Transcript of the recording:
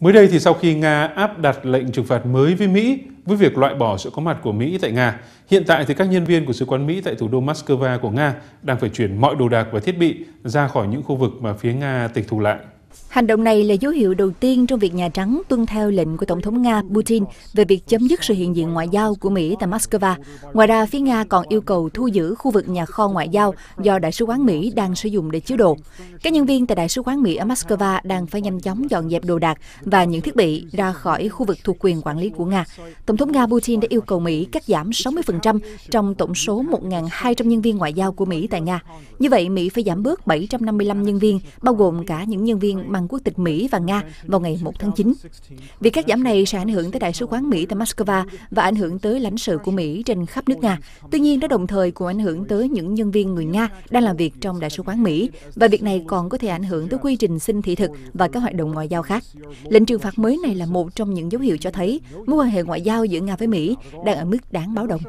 Mới đây thì sau khi Nga áp đặt lệnh trừng phạt mới với Mỹ với việc loại bỏ sự có mặt của Mỹ tại Nga, hiện tại thì các nhân viên của sứ quán Mỹ tại thủ đô Moscow của Nga đang phải chuyển mọi đồ đạc và thiết bị ra khỏi những khu vực mà phía Nga tịch thu lại. Hành động này là dấu hiệu đầu tiên trong việc Nhà Trắng tuân theo lệnh của Tổng thống Nga Putin về việc chấm dứt sự hiện diện ngoại giao của Mỹ tại Moscow. Ngoài ra, phía Nga còn yêu cầu thu giữ khu vực nhà kho ngoại giao do Đại sứ quán Mỹ đang sử dụng để chứa đồ. Các nhân viên tại Đại sứ quán Mỹ ở Moscow đang phải nhanh chóng dọn dẹp đồ đạc và những thiết bị ra khỏi khu vực thuộc quyền quản lý của Nga. Tổng thống Nga Putin đã yêu cầu Mỹ cắt giảm 60% trong tổng số 1.200 nhân viên ngoại giao của Mỹ tại Nga. Như vậy, Mỹ phải giảm bớt 755 nhân viên, bao gồm cả những nhân viên Cộng bằng quốc tịch Mỹ và Nga vào ngày 1 tháng 9. Việc cắt giảm này sẽ ảnh hưởng tới Đại sứ quán Mỹ tại Moscow và ảnh hưởng tới lãnh sự của Mỹ trên khắp nước Nga. Tuy nhiên, nó đồng thời cũng ảnh hưởng tới những nhân viên người Nga đang làm việc trong Đại sứ quán Mỹ và việc này còn có thể ảnh hưởng tới quy trình xin thị thực và các hoạt động ngoại giao khác. Lệnh trừng phạt mới này là một trong những dấu hiệu cho thấy mối quan hệ ngoại giao giữa Nga với Mỹ đang ở mức đáng báo động.